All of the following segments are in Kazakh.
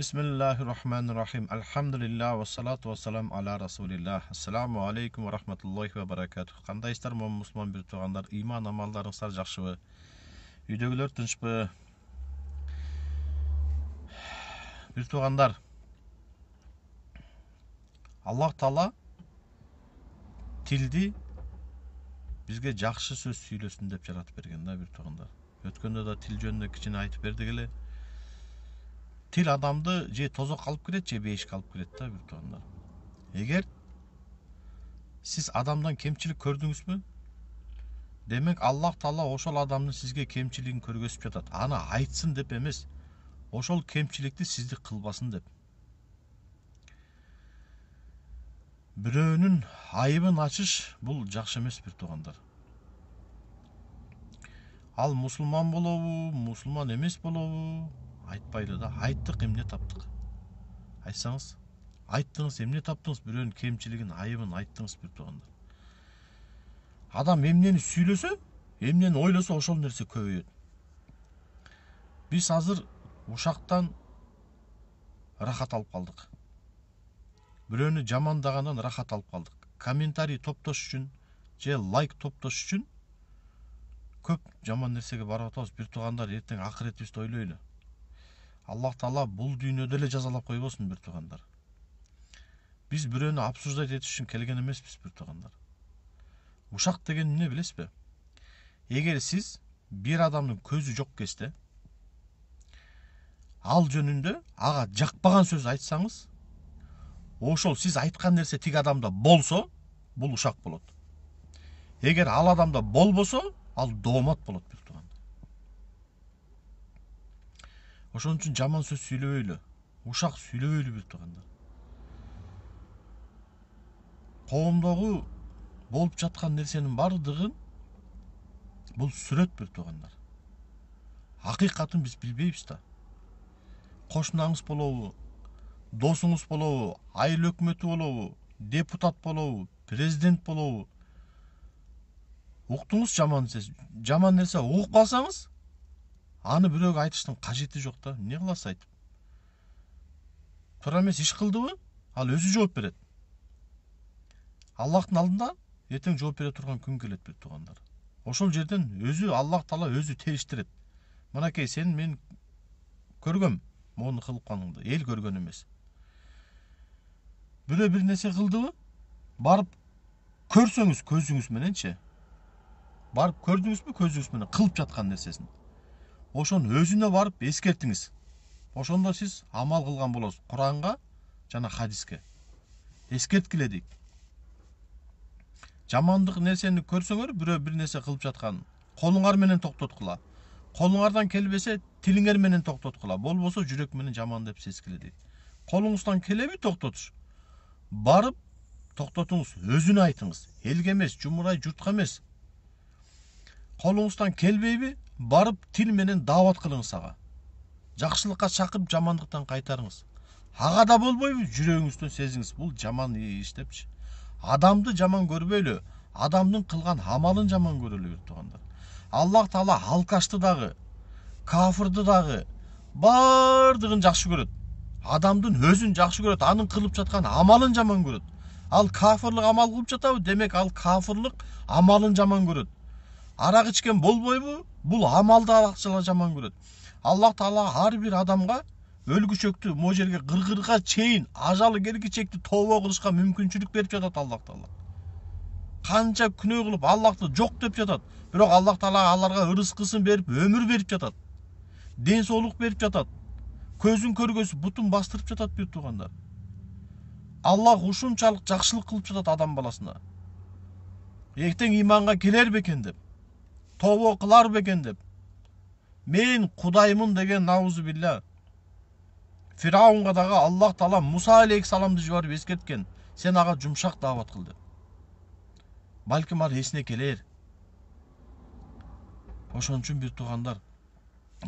бисмиллахи рахим алейкум рахматуллахи ва баракатух қандайсыздар момын мұсылман бір туғандар иман амалдарыңыздар жақсыбы үйдегілер па бір туғандар аллах тағала тілді бізге жақсы сөз сөйлесін деп жаратып берген да бір туғандар өткенде да тіл жөнінде кішкене айтып бердік еле тіл адамды же тозаққа алып кетеді же бейішке алып кетеді да туғандар егер сіз адамдан кемшілік көрдіңіз бе демек аллах тағала ошол адамның сізге кемшілігін көргөзүп жатат аны айтсын деп емес ошол кемшілікті сізді қылбасын деп біреуінің айыбын ашыш бұл жақсы емес бір туғандар ал мұсылман болобу мұсылман емес болобу айтпайды да айттық эмне таптық айтсаңыз айттыңыз эмне таптыңыз біреудің кемшілігін айыбын айттыңыз бір тұрғанда адам эмнени сүйлөсө эмнени ойлосо ошол нерсе көбөйөт биз азыр ушактан рахат алып калдык бирөөнү жамандагандан рахат алып калдык комментарий топтош үчүн же лайк топтош үчүн көп жаман нерсеге барып атабыз бир туугандар ертең акыретибизди ойлойлу аллах тағала бұл дүниеде де жазалап койбосун бир туугандар биз бирөөнү обсуждать этиш үшін келген емеспіз бир туугандар ушак деген эмне бе егер сіз бір адамның көзі жок кезде ал жөнінде аға жақпаған сөз айтсаңыз ошол сіз айтқан нәрсе тиги адамда болсо бұл ушак болады егер ал адамда болбосо ал домат болады. ошон үчүн жаман сөз сүйлөбөйлү ушак сүйлөбөйлү биз турганда коомдогу болуп жаткан нерсенин баардыгын бул сүрөт бир туугандар акыйкатын биз билбейбиз да кошунаңыз болобу досуңуз болобу айыл өкмөтү болобу депутат болобу президент болобу уктуңуз жаман жаман нерсе угуп калсаңыз аны біреуге айтыштың қажеті жоқ та не қыласыз айтып тура емес іш қылды ғой ал өзі жауап береді аллахтың алдында ертең жауап бере тұрған күн келеді бе туғандар ошол жерден өзі аллах тағала өзі териштіреді мынакей сен мен көргөм оны қылып қаныңды ел көрген емес біреу бір нәрсе қылдыбы барып көрсеңіз көзіңізменен ше барып көрдіңіз бе көзіңізменен қылып жатқан нәрсесін ошону өзүнө барып эскертиңиз ошондо сиз амал кылган болосуз куранга жана хадиске эскерткиле дейт жамандык нерсени көрсөңөр бирөө бир нерсе кылып жатканын колуңар менен токтоткула колуңардан келбесе тилиңер менен токтоткула болбосо жүрөк менен жаман деп сезгиле дейт колуңуздан келеби токтотуш барып токтотуңуз өзүнө айтыңыз элге эмес жумурай журтка эмес колуңуздан келбейби барып тил менен даават кылыңыз ага жақсылыққа жамандыктан жамандықтан ага да болбойбу жүрөгүңүздөн сезіңіз бул жаман иш депчи адамды жаман көрбөйлү адамдын кылган амалын жаман көрөлү туугандар аллах таала алкашты дагы кафырды дагы баардыгын жакшы көрөт адамдын өзүн жакшы көрөт анын кылып жаткан амалын жаман көрөт ал кафырлык амал кылып жатабы демек ал кафырлык амалын жаман көрөт арақ ішкен бұл бұл амалды арақшыны жаман көреді аллах тағала әрбір адамға шөкті мо жерге қырғырға шейін ажалы шекті тоба қылышқа мүмкіншілік беріп жатады аллах тағала қанша күнә қылып аллахты жоқ деп жатады бірақ аллах тағала аларға ырысқысын беріп өмір беріп жатады денсаулық беріп жатады көзін көргөсі бұтын бастырып жатады бүйтіп туғандар аллах ушунчалык жақсылық қылып жатады адам баласына ертең иманға келер бе екен деп тобо қылар бекен деп мен құдаймын деген наузу билля фираунга дағы аллах таала муса саламды жибарип эскерткен сен аға жумшак даават қылды. деп балким есіне келер ошон үчүн бир туугандар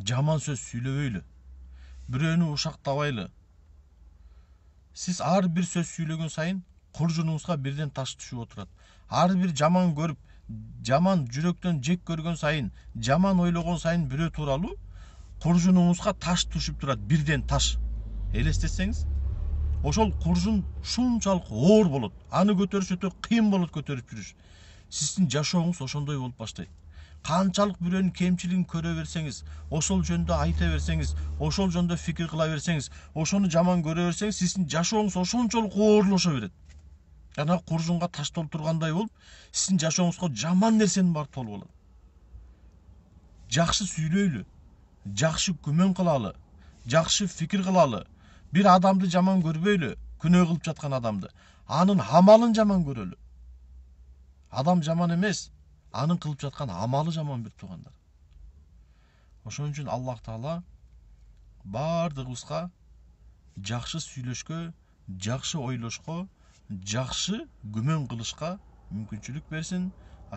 жаман сөз сүйлөбөйлү бирөөнү ушактабайлы сиз ар бир сөз сүйлөгөн сайын куржунуңузга бирден таш түшүп отурат ар бир жаман көрүп жаман жүректен жек көрген сайын жаман ойлогон сайын бирөө тууралуу куржунуңузга таш түшүп турат бирден таш элестетсеңиз ошол куржун ушунчалык оор болот аны көтөрүш өтө кыйын болот көтөрүп жүрүш сиздин жашооңуз ошондой болуп баштайт канчалык бирөөнүн кемчилигин көрө берсеңиз ошол жөнүндө айта берсеңиз ошол жөнүндө фикир кыла берсеңиз ошону жаман көрө берсеңиз сиздин жашооңуз ошончолук оорлошо берет ана қоржынға таш тұрғандай болып сіздің жашауыңызға жаман нәрсенің бар толып алады жақсы сөйлейлі жақсы күмән қылалы жақсы фикір қылалы бір адамды жаман көрбейлі күнә қылып жатқан адамды аның амалын жаман көрелі адам жаман емес аның қылып жатқан амалы жаман бір туғандар ошон үчүн аллах таала баардыгыбызга жақсы сүйлөшкө жақсы ойлошко жақсы гүмән қылышқа мүмкіншілік берсін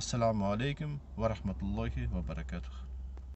ассаламу алейкум ва рахматуллахи ва баракатух